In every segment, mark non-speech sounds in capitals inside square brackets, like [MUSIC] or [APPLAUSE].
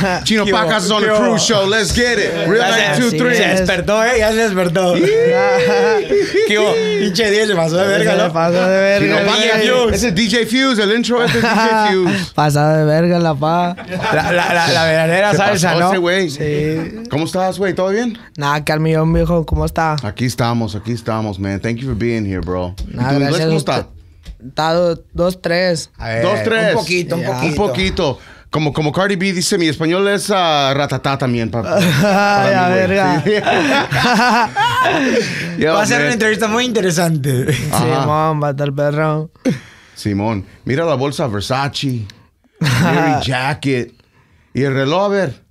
[LAUGHS] Chino Pacas on the cruise show. Let's get it. Real Life 2, 3. Se despertó, ¿eh? Ya se despertó. [LAUGHS] ¿Qué Pinche 10 se pasó de verga, ¿no? Se pasó de verga. Chino Pacas. Es el DJ Fuse. El intro este es el DJ [LAUGHS] Fuse. Pasado de verga la pa. La, la, verdadera salsa, ¿no? Sí. ¿Cómo estás, güey? ¿Todo bien? Nada, Carmillón, viejo. ¿Cómo está? Aquí estamos, aquí estamos, man. Thank you for being here, bro. Nada, ¿Cómo está? Está 2-3. Dos, tres. Un poquito, un poquito. Un poquito. Como, como Cardi B dice, mi español es ah, ratatá también, papá. [LAUGHS] Ay, verga. [LAUGHS] [LAUGHS] va a ser una entrevista muy interesante. Simón, va a estar perro. Simón, mira la bolsa Versace, Mary Jacket y el reloj, a ver.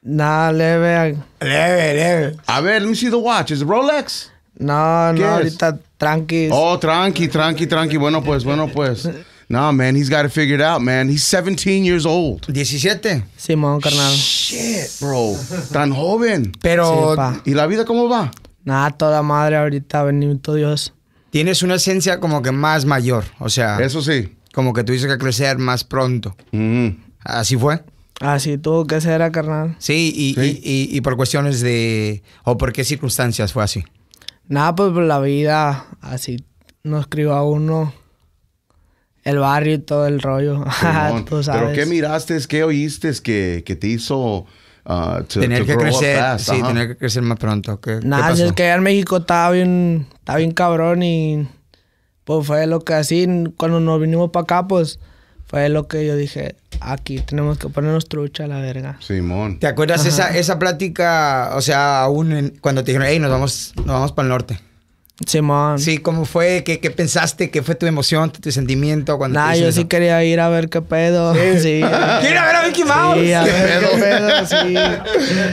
Nah, leve. Leve, leve. A ver, let me see the watch. ¿Es Rolex? No, no, ahorita tranqui. Oh, tranqui, tranqui, tranqui. Bueno, pues, bueno, pues. No, man, he's got it out, man. He's 17 years old. 17. Simón, carnal. Shit, bro. Tan joven. Pero, ¿y la vida cómo va? Nada, toda madre ahorita, bendito Dios. Tienes una esencia como que más mayor, o sea. Eso sí. Como que tuviste que crecer más pronto. Mm-hmm. ¿Así fue? Así tuvo que ser, carnal. Sí, y, Y, por cuestiones de... ¿O por qué circunstancias fue así? Nada, pues por la vida así no crió a uno el barrio y todo el rollo. [LAUGHS] Pero ¿qué miraste, qué oíste que, te hizo... Uh, tener que crecer, sí, tener que crecer más pronto. que Nada, es que allá en México estaba bien, estaba bien cabrón y pues fue lo que así, cuando nos vinimos para acá, pues fue lo que yo dije, aquí tenemos que ponernos trucha a la verga. Simón. ¿Te acuerdas esa, esa plática, o sea, aún cuando te dijeron, hey, nos vamos, nos vamos para el norte? Simón. Sí, ¿cómo fue? ¿Qué, pensaste? ¿Qué fue tu emoción, tu, sentimiento cuando yo sí quería ir a ver qué pedo. Sí. [LAUGHS] sí. ver a Vicky Mouse?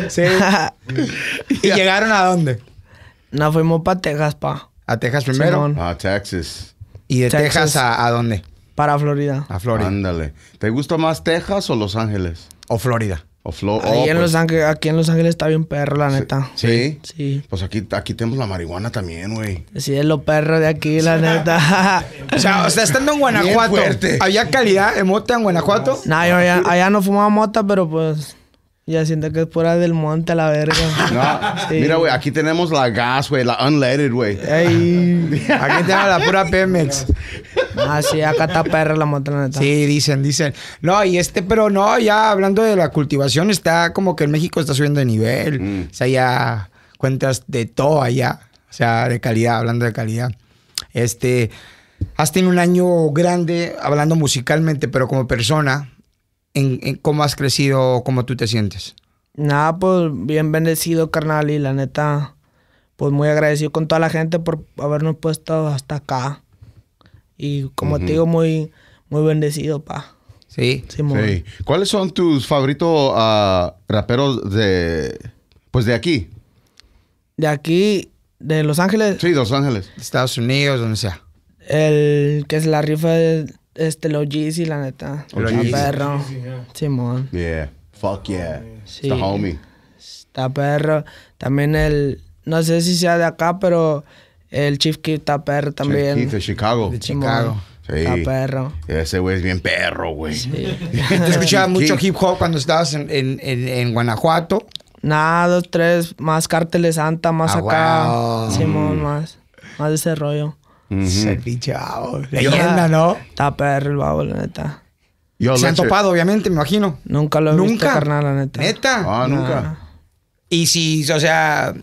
sí. ¿Y llegaron a dónde? Nos fuimos para Texas, pa. ¿A Texas primero? A ah, Texas. ¿Y de Texas, a, a, dónde? Para Florida. A Florida. Ándale. ¿Te gusta más Texas o Los Ángeles? O Florida. Oh, pues. Los aquí en Los Ángeles está bien perro, la neta. ¿Sí? Sí. Pues aquí, aquí tenemos la marihuana también, güey. Sí, es lo perro de aquí, la neta. [LAUGHS] o sea, estando en Guanajuato, ¿había calidad en mota en Guanajuato? No, yo allá, no fumaba mota, pero pues... Ya siento que es pura del monte la verga. No, [LAUGHS] Mira, güey, aquí tenemos la gas, güey, la unleaded, güey. [LAUGHS] Aquí tenemos la pura Pemex. Ah, sí, acá está perra la mota, neta. Sí, dicen, dicen. No, y este, pero no, ya hablando de la cultivación, está como que en México está subiendo de nivel. Mm. O sea, ya cuentas de todo allá. O sea, de calidad, hablando de calidad. Este, has tenido un año grande hablando musicalmente, pero como persona, en, ¿cómo has crecido? ¿Cómo tú te sientes? Nada, pues bien bendecido, carnal, y la neta, pues muy agradecido con toda la gente por habernos puesto hasta acá. Y como te digo, muy, muy bendecido, pa. Sí. sí. ¿Cuáles son tus favoritos ah, raperos de, pues de aquí? De aquí, de Los Ángeles. Sí, de Los Ángeles. Estados Unidos, donde sea. El que es la rifa de este, los y la neta. Está perro. Simón. Yeah. Fuck yeah. Sí. Está homie. Está perro. También el, no sé si sea de acá, pero el Chief Keef está perro también. Chief Keef de Chicago. De Chicago. Sí. Está perro. Ese güey es bien perro, güey. Sí. ¿Tú [LAUGHS] escuchabas mucho hip hop cuando estabas en, en, en, Guanajuato? Nada, dos, tres, más cárteles santa, más ah, acá. Simón, más. Más de ese rollo. Uh Se Leyenda, ¿no? Está perro el babo, la neta. Se han topado, obviamente, me imagino. Nunca lo he ¿Nunca? visto, carnal, la neta. ¿Neta? Ah, nunca. Y si, o sea,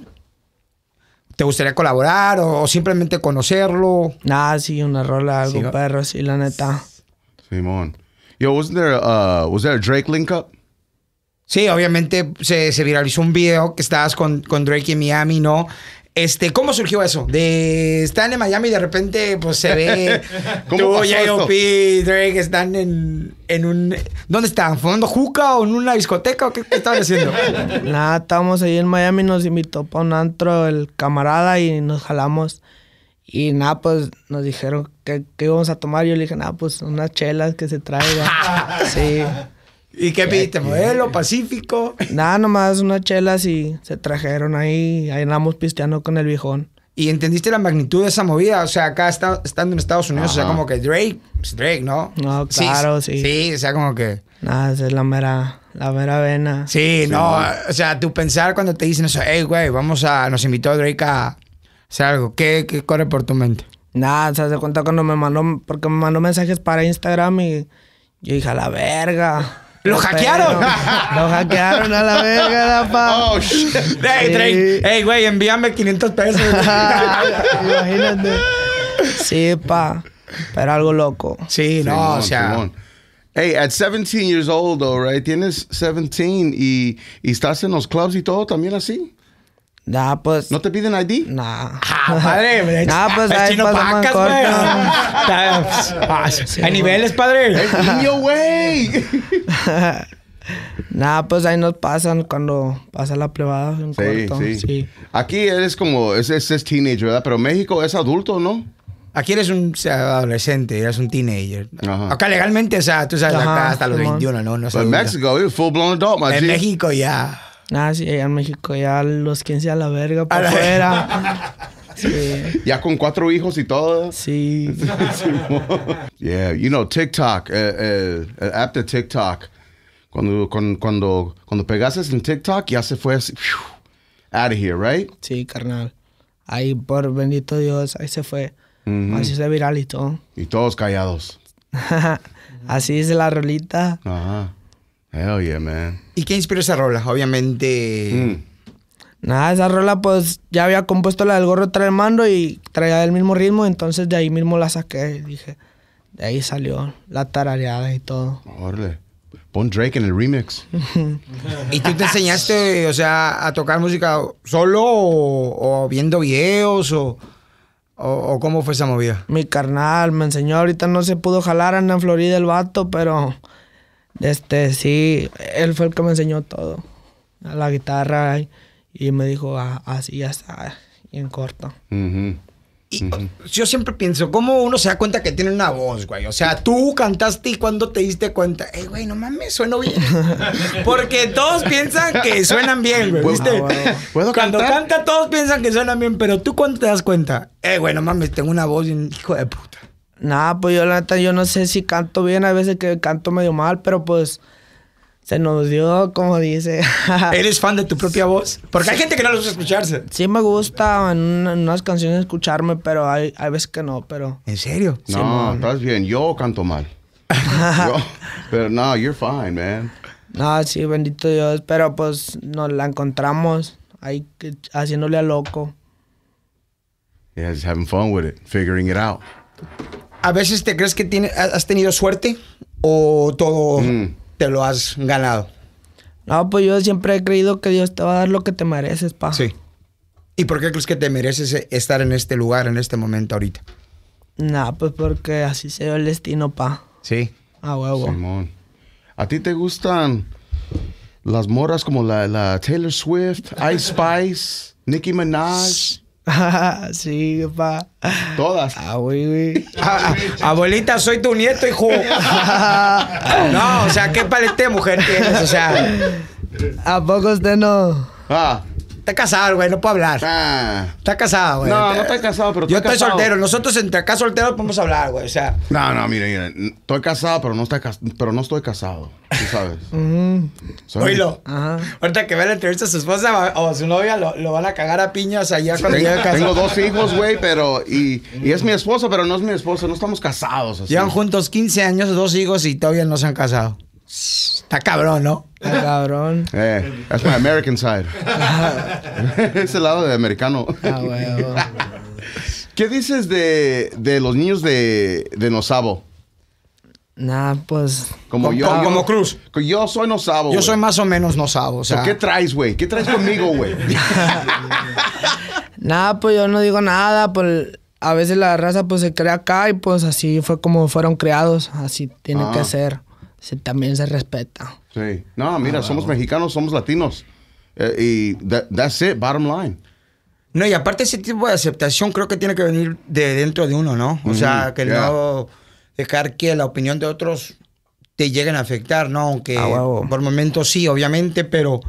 ¿Te gustaría colaborar o, simplemente conocerlo? Nada, sí, una rola, algo sí, perro, la neta. Simón. Yo, wasn't there, uh, was there Drake link up? Sí, obviamente se, se, viralizó un video que estabas con, con Drake en Miami, ¿no? Este, ¿Cómo surgió eso? De estar en Miami y de repente pues se ve [LAUGHS] como tú, J.O.P., Drake están en, en un... ¿Dónde estaban? ¿Fumando juca o en una discoteca o qué, estaban haciendo? [LAUGHS] Nada, estábamos ahí en Miami, nos invitó para un antro el camarada y nos jalamos. Y nada, pues nos dijeron que, íbamos a tomar. Yo le dije, nada, pues unas chelas que se traigan. [LAUGHS] sí. ¿Y qué pediste? ¿Modelo? ¿Pacífico? Nada, nomás unas chelas y se trajeron ahí. Ahí andamos pisteando con el viejón. ¿Y entendiste la magnitud de esa movida? O sea, acá está, estando en Estados Unidos, o sea, como que Drake, pues, Drake, ¿no? No, claro, sí. Sí, o sea, como que... Nada, es la mera, la mera vena. Sí, no, o sea, tú pensar cuando te dicen eso, hey, güey, vamos a, nos invitó Drake a hacer algo, ¿qué, qué corre por tu mente? Nada, o sea, se cuenta cuando me mandó, porque me mandó mensajes para Instagram y yo dije, a la verga. ¡Lo hackearon! [LAUGHS] ¡Lo hackearon a la verga, la ¡Oh, shit! ¡Ey, Drake! ¡Ey, güey, envíame 500 pesos! [LAUGHS] Imagínate. Sí, pa. Pero algo loco. Sí, no, o sea... Hey, at 17 years old, though, right? Tienes 17 y, y estás en los clubs y todo también así pues. ¿No te piden ID? Nah. Ah, padre. [LAUGHS] pues ahí no pacas, [LAUGHS] ah, pues, Hay niveles, padre. Es niño, güey. [LAUGHS] Nah, pues ahí nos pasan cuando pasa la plebada En sí, Sí. sí. Aquí eres como, es, es, teenager, ¿verdad? Pero México es adulto, ¿no? Aquí eres un adolescente, eres un teenager. Acá legalmente, o sea, tú sabes, acá hasta los 21, ¿no? no pues en México, full blown adult, En México ya. Ah, sí, allá en México ya los 15 a la verga por fuera. [LAUGHS] Sí. Ya con cuatro hijos y todo. Sí. [LAUGHS] yeah, you know, TikTok, eh, eh app de TikTok. Cuando, cuando, cuando, pegases en TikTok, ya se fue así, out of here, right? Sí, carnal. Ahí, por bendito Dios, ahí se fue. Así se viral y todo. Y todos callados. [LAUGHS] Así es la rolita. Ajá. Hell yeah, man. ¿Y qué inspiró esa rola? Obviamente. Mm. Nada, esa rola pues ya había compuesto la del gorro trae el mando y traía el mismo ritmo, entonces de ahí mismo la saqué y dije, de ahí salió la tarareada y todo. Órale. Pon Drake en el remix. [LAUGHS] ¿Y tú te enseñaste, o sea, a tocar música solo o, viendo videos o, o, o, cómo fue esa movida? Mi carnal me enseñó, ahorita no se pudo jalar, anda en Florida el vato, pero este, sí, él fue el que me enseñó todo. la guitarra y me dijo ah, así, así, y en corto. Y, Yo siempre pienso, ¿cómo uno se da cuenta que tiene una voz, güey? O sea, tú cantaste y cuando te diste cuenta, eh, güey, no mames, sueno bien. [LAUGHS] Porque todos piensan que suenan bien, güey, pues, ¿viste? Ah, cuando canta, todos piensan que suenan bien, pero tú cuando te das cuenta, eh, güey, no mames, tengo una voz, y hijo de puta. Nada, pues yo la yo no sé si canto bien, a veces que canto medio mal, pero pues se nos dio, como dice. [LAUGHS] ¿Eres fan de tu propia voz? Porque hay gente que no le gusta escucharse. Sí me gusta en, unas canciones escucharme, pero hay, veces que no, pero... ¿En serio? no, estás bien, yo canto mal. [LAUGHS] pero no, you're fine, man. No, sí, bendito Dios, pero pues nos la encontramos ahí haciéndole a loco. Yeah, just having fun with it, figuring it out. ¿A veces te crees que tiene, has tenido suerte o todo mm. te lo has ganado? No, pues yo siempre he creído que Dios te va a dar lo que te mereces, pa. Sí. ¿Y por qué crees que te mereces e, estar en este lugar, en este momento ahorita? No, pues porque así se ve el destino, pa. Sí. A huevo. Simón. ¿A ti te gustan las moras como la, la Taylor Swift, Ice Spice, Nicki Minaj? [LAUGHS] sí, papá. Todas. Ah, güey, [LAUGHS] abuelita, soy tu nieto, hijo. [LAUGHS] no, o sea, ¿qué palete mujer tienes? O sea. Eh. ¿A poco usted no? Ah. Está casado, güey, no puedo hablar. Ah. Está casado, güey. No, no está casado, pero Yo estoy soltero. Nosotros entre acá solteros podemos hablar, güey. O sea. No, no, mire, mire. Estoy casado, pero no, estoy pero no estoy casado. Tú sabes. [LAUGHS] Mm. Ahorita que vea la entrevista a su esposa o a su novia, lo, van a cagar a piñas allá cuando a casado. Tengo dos [LAUGHS] hijos, güey, pero. Y, y, es mi esposa, pero no es mi esposa. No estamos casados. Así. Llevan juntos 15 años, dos hijos y todavía no se han casado. Está cabrón, ¿no? Está cabrón. that's eh, my American side. [LAUGHS] Es el lado de americano. Ah, [LAUGHS] ¿Qué dices de, los niños de, de Nosabo? Nah, pues. Como, yo, como, Cruz. Yo soy Nosabo. Yo soy más o menos Nosabo. O sea. ¿Qué traes, güey? ¿Qué traes conmigo, güey? [LAUGHS] nah, pues yo no digo nada. Pues a veces la raza pues se crea acá y pues así fue como fueron creados. Así tiene que ah. ser se, también se respeta. Sí. No, mira, ah, somos mexicanos, somos latinos. Eh, y that's it, bottom line. No, y aparte ese tipo de aceptación creo que tiene que venir de dentro de uno, ¿no? O sea, que no dejar que la opinión de otros te lleguen a afectar, ¿no? Aunque ah, por momentos sí, obviamente, pero...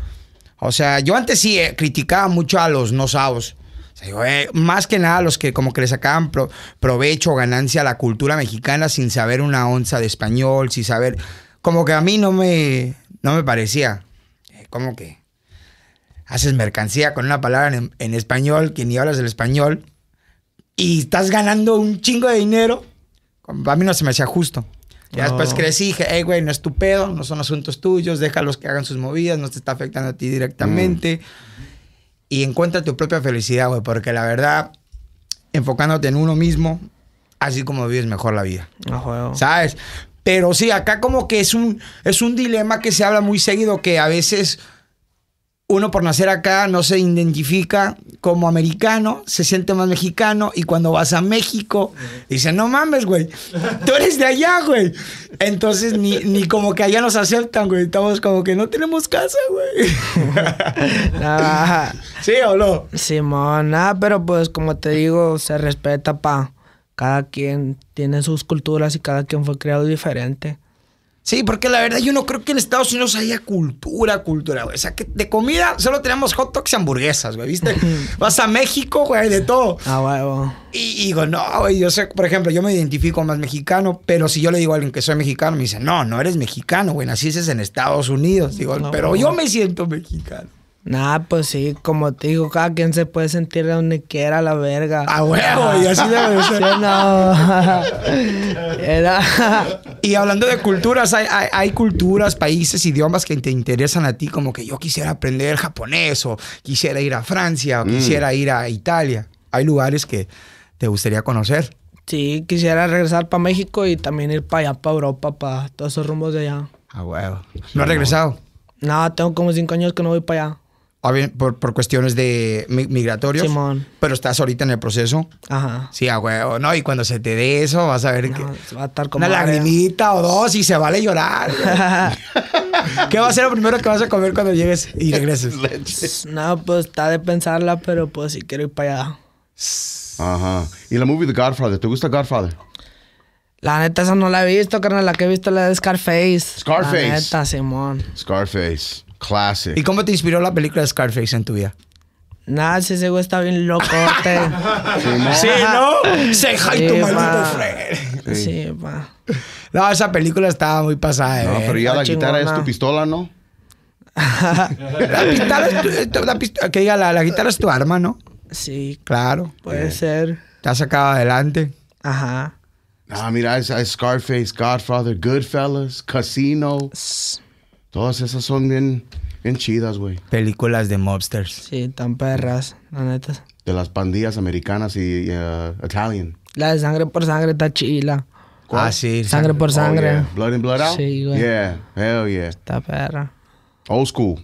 O sea, yo antes sí eh, criticaba mucho a los no sabos. O sea, eh, más que nada a los que como que le sacaban provecho o ganancia a la cultura mexicana sin saber una onza de español, sin saber como que a mí no me, no me parecía. Eh, como que haces mercancía con una palabra en, español, que ni hablas el español, y estás ganando un chingo de dinero. A mí no se me hacía justo. Ya después crecí dije, hey, güey, no es tu pedo, no son asuntos tuyos, déjalos que hagan sus movidas, no te está afectando a ti directamente. Mm. Y encuentra tu propia felicidad, güey, porque la verdad, enfocándote en uno mismo, así como vives mejor la vida. ¿Sabes? Pero sí, acá como que es un, es un dilema que se habla muy seguido, que a veces uno por nacer acá no se identifica como americano, se siente más mexicano y cuando vas a México dicen, no mames, güey, tú eres de allá, güey. Entonces ni, como que allá nos aceptan, güey, estamos como que no tenemos casa, güey. [LAUGHS] ¿Sí o no? Simón, nada, ah, pero pues como te digo, se respeta, pa cada quien tiene sus culturas y cada quien fue creado diferente. Sí, porque la verdad yo no creo que en Estados Unidos haya cultura, cultura, güey. O sea, que de comida solo tenemos hot dogs y hamburguesas, güey, ¿viste? [LAUGHS] Vas a México, güey, de todo. Ah, huevo. Y, digo, no, güey, yo sé, por ejemplo, yo me identifico más mexicano, pero si yo le digo a alguien que soy mexicano, me dice, no, no eres mexicano, güey, naciste en Estados Unidos. Digo, pero yo me siento mexicano. Nah, pues sí, como te digo, cada quien se puede sentir de donde quiera la verga. A huevo, y así me ser. [LAUGHS] [LAUGHS] Y hablando de culturas, hay, culturas, países, idiomas que te interesan a ti, como que yo quisiera aprender japonés, o quisiera ir a Francia, o mm. quisiera ir a Italia. Hay lugares que te gustaría conocer. Sí, quisiera regresar para México y también ir para allá, para Europa, para todos esos rumbos de allá. A huevo. ¿No has regresado? No, tengo como cinco años que no voy para allá por, cuestiones de migratorios. Pero estás ahorita en el proceso. Ajá. Sí, a huevo, ¿no? Y cuando se te dé eso, vas a ver que. Va a estar como una lagrimita o dos y se vale llorar. [LAUGHS] [LAUGHS] ¿Qué va a ser lo primero que vas a comer cuando llegues y regreses? no, pues está de pensarla, pero pues si quiero ir para allá. Ajá. ¿Y la movie The Godfather? ¿Te gusta Godfather? La neta, esa no la he visto, carnal. La que he visto la de Scarface. Scarface. La neta, Simón. Scarface. Clásico. ¿Y cómo te inspiró la película Scarface en tu vida? Nada, ese güey está bien loco. [LAUGHS] sí, ¿no? Se hi sí, to my little Sí, pa. No, esa película estaba muy pasada. No, eh. pero ya la guitarra es tu pistola, ¿no? [LAUGHS] la pistola, es tu, eh, la que diga, la, guitarra es tu arma, ¿no? Sí, Claro. puede ser. Te has sacado adelante. Ajá. Ah, mira, hay Scarface, Godfather, Goodfellas, Casino. Todas esas son bien, chidas, güey. Películas de mobsters. Sí, tan perras, la neta. De las pandillas americanas y uh, Italian. La de sangre por sangre está chila. Ah, sí. Sangre, por oh, sangre. Blood and blood out. Sí, güey. Yeah, hell yeah. Está perra. Old school.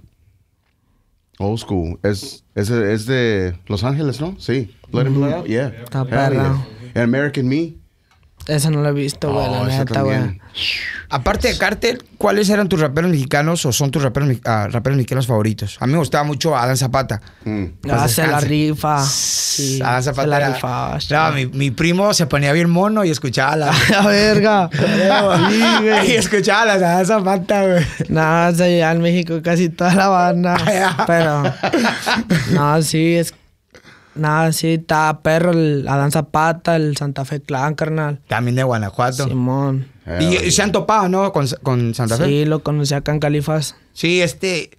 Old school. Es, de Los Ángeles, ¿no? Sí. Blood and blood out, yeah. Está perra. American Me. Esa no la he visto, güey, oh, la neta, güey. Aparte de Carter, ¿cuáles eran tus raperos mexicanos o son tus raperos, ah, mexicanos favoritos? A mí me gustaba mucho Adán Zapata. Mm. Ah, la rifa. Adán Zapata. la rifa, mi, primo se ponía bien mono y escuchaba la, [LAUGHS] la verga. [LAUGHS] y escuchaba la Adán Zapata, güey. No, se llevaba en México casi toda la banda. [LAUGHS] pero. No, sí, es Nada, sí, está perro, el Adán Zapata, el Santa Fe Clan, carnal. También de Guanajuato. Simón. Y, eh, se han topado, ¿no? Con, Santa Fe. Sí, lo conocí acá en Califas. Sí, este.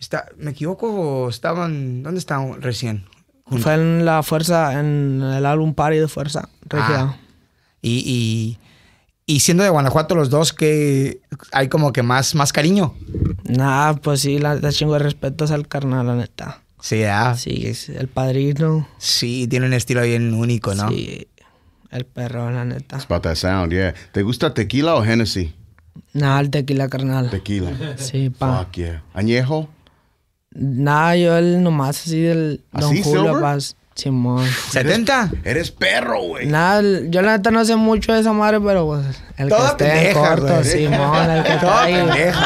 Está, ¿Me equivoco estaban. ¿Dónde estaban recién? Fue en la fuerza, en el álbum Party de Fuerza ah. y, siendo de Guanajuato los dos, que hay como que más, más cariño. Nah, pues sí, la, chingo de respetos al carnal, la neta. Sí, Sí, es el padrino. Sí, tiene un estilo bien único, ¿no? Sí. El perro, la neta. It's about that sound, yeah. ¿Te gusta tequila o Hennessy? Nah, el tequila, carnal. Tequila. Sí, pa. Fuck yeah. ¿Añejo? Nah, yo el nomás así del Don Julio, pa. Simón. ¿70? Eres perro, güey. Nah, yo la neta no sé mucho de esa madre, pero pues, el que esté en corto, Simón, el que [LAUGHS] está ahí,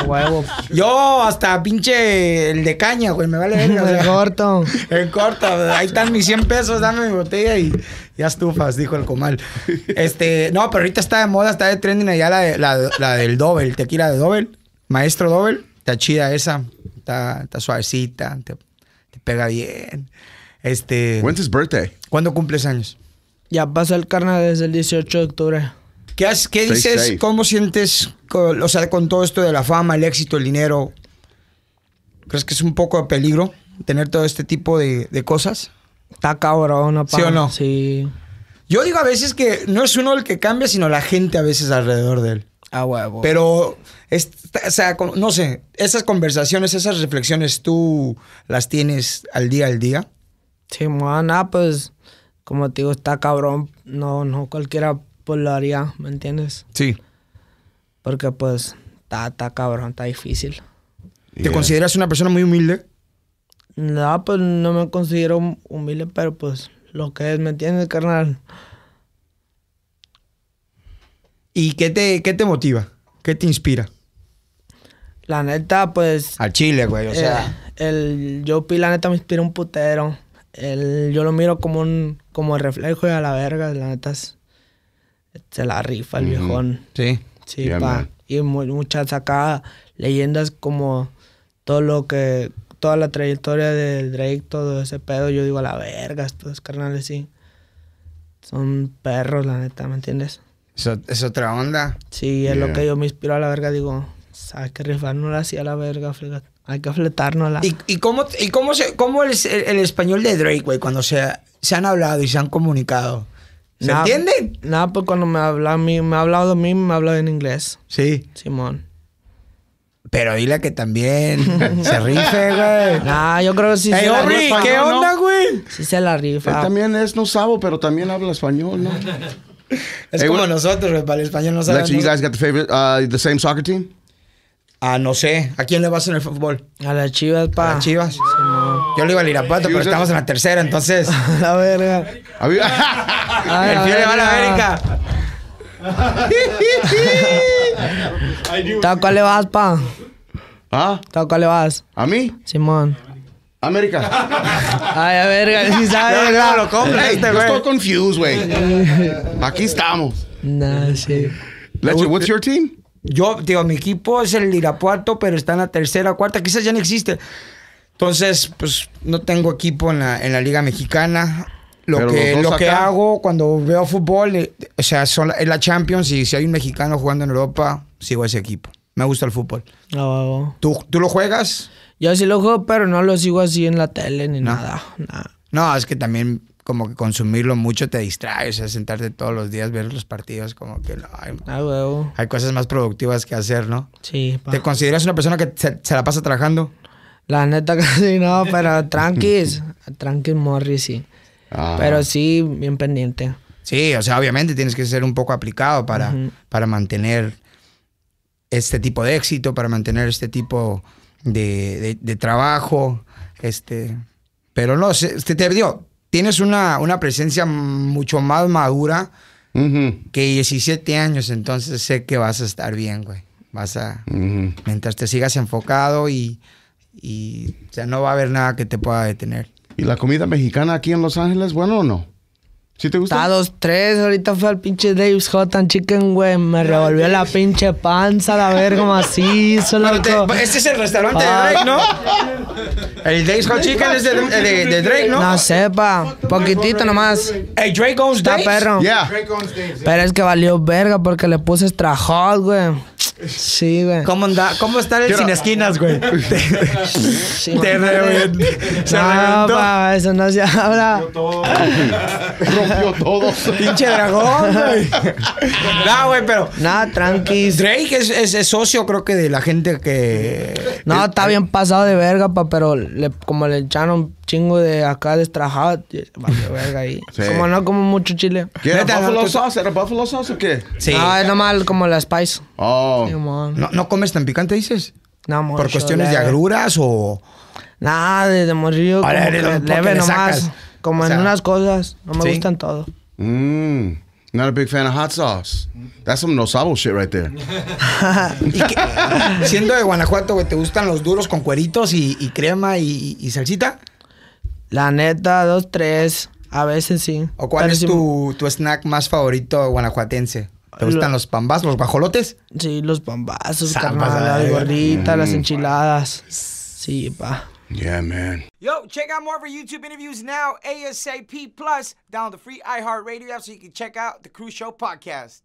huevo. Yo hasta pinche el de caña, güey, me vale [LAUGHS] ver. el corto. [LAUGHS] El corto, ahí están mis 100 pesos, dame mi botella y ya estufas, dijo el comal. Este, no, pero ahorita está de moda, está de trending allá la, la, la del doble, tequila de doble, maestro doble. está chida esa, está, suavecita, te, pega bien. Este, birthday? ¿Cuándo cumples años? Ya pasa el Carnaval desde el 18 de octubre. ¿Qué, dices? ¿Cómo sientes, con, sea, con todo esto de la fama, el éxito, el dinero? ¿Crees que es un poco de peligro tener todo este tipo de, de cosas? Está cabrón, ¿no? ¿Sí o no? Sí. Yo digo a veces que no es uno el que cambia, sino la gente a veces alrededor de él. Ah, huevo. Pero, es, o sea, no sé, esas conversaciones, esas reflexiones, ¿tú las tienes al día al día? Sí, bueno, ah, pues, como te digo, está cabrón. No, no cualquiera pues, lo haría, ¿me entiendes? Sí. Porque, pues, está, está cabrón, está difícil. ¿Te consideras una persona muy humilde? No, pues no me considero humilde, pero pues lo que es, ¿me entiendes, carnal? ¿Y qué te, te motiva? ¿Qué te inspira? La neta, pues. Al Chile, güey, o sea. Eh, el la neta, me inspira un putero. yo lo miro como un como el reflejo y a la verga, la neta. se la rifa el viejón. Sí. Sí, Y muchas acá leyendas como todo lo que toda la trayectoria del Drake, todo ese pedo, yo digo a la verga, estos carnales sí. Son perros, la neta, ¿me entiendes? Es, otra onda. Sí, es lo que yo me inspiro a la verga, digo, ah, hay que rifarnos así a la verga, Hay que fletárnosla. ¿Y, y cómo, y cómo, se, cómo el, el, español de Drake, güey, cuando se, se han hablado y se han comunicado? ¿Se entiende entienden? Nada, pues cuando me habla a mí, me ha hablado a mí, me ha hablado en inglés. Sí. Simón. Pero dile que también [LAUGHS] se rife, güey. Nah, [LAUGHS] yo creo que sí. se la ¿qué onda, güey? Sí se la rifa. Él también es no sabo, pero también habla español, ¿no? [LAUGHS] es como nosotros, güey. Para el español no sabemos. you guys got the, favorite, uh, the same soccer team? Ah, no sé. ¿A quién le vas en el fútbol? A las chivas, pa. A las chivas. Yo le iba al Pato pero estamos en la tercera, entonces. la verga. A ver, el pie le va a la América. ¿Tú a cuál le vas, pa? ¿Ah? ¿Tú a cuál le vas? ¿A mí? Simón. América. Ay, a verga, si sabes, no, lo compré este, güey. Estoy confused, güey. Aquí estamos. Nah, sí. Leche, what's your team? Yo, digo, mi equipo es el Irapuato, pero está en la tercera, cuarta, quizás ya no existe. Entonces, pues no tengo equipo en la, en la Liga Mexicana. Lo que, hago cuando veo fútbol, eh, o sea, son, es la Champions y si hay un mexicano jugando en Europa, sigo ese equipo. Me gusta el fútbol. Ah, ¿Tú, lo juegas? Yo sí lo juego, pero no lo sigo así en la tele ni nada. No, es que también como que consumirlo mucho te distrae. O sea, sentarte todos los días, ver los partidos, como que no, ah, hay, cosas más productivas que hacer, ¿no? Sí. ¿Te consideras una persona que se, la pasa trabajando? La neta [LAUGHS] casi no, pero tranquis. tranqui Morris, sí. Pero sí, bien pendiente. Sí, o sea, obviamente tienes que ser un poco aplicado para, para mantener este tipo de éxito, para mantener este tipo de, trabajo. Este, pero no, te perdió tienes una, una presencia mucho más madura que 17 años, entonces sé que vas a estar bien, güey. Vas a, mientras te sigas enfocado y, y, no va a haber nada que te pueda detener. ¿Y la comida mexicana aquí en Los Ángeles, bueno o no? ¿Sí te gusta? Está dos, tres. Ahorita fue al pinche Dave's Hot Chicken, güey. Me revolvió la pinche panza, la verga, macizo, loco. Pues, este es el restaurante de Drake, ¿no? El Dave's Hot Chicken es de, Drake, ¿no? No sepa, poquitito nomás. Hey, Drake owns Está perro. Ya. Pero es que valió verga porque le puse extra hot, güey. Sí, güey. ¿Cómo, anda, ¿Cómo está el sin esquinas, güey? [LAUGHS] sí, te, reventó. no, eso no se habla. [LAUGHS] Rompió todo. Pinche dragón, güey. [LAUGHS] no, güey, pero. Nada, tranqui. Drake es, es, socio, creo que, de la gente que. No, está bien pasado de verga, pa, pero le, como le echaron chingo de acá destrajado, de verga ahí. Como no como mucho chile. era buffalo sauce? ¿Era buffalo sauce o qué? Sí. Ah, es nomás como la spice. Oh. no, ¿No comes tan picante, dices? No, ¿Por cuestiones de agruras o...? Nada, de, morrillo, Leve nomás. Como en unas cosas. No me gustan todo. Mmm. Not a big fan of hot sauce. That's some sabo shit right there. [LAUGHS] siendo de Guanajuato, ¿te gustan los duros con cueritos y, crema y, salsita? La neta, dos, tres. A veces sí. ¿O cuál es tu, snack más favorito guanajuatense? ¿Te gustan los pambazos, los bajolotes? Sí, los pambazos, carnal, las gorditas, las mm. enchiladas. Sí, pa. Yeah, man. Yo, check out more of our YouTube interviews now, ASAP Plus, download the free iHeartRadio app so you can check out the Cruise Show podcast.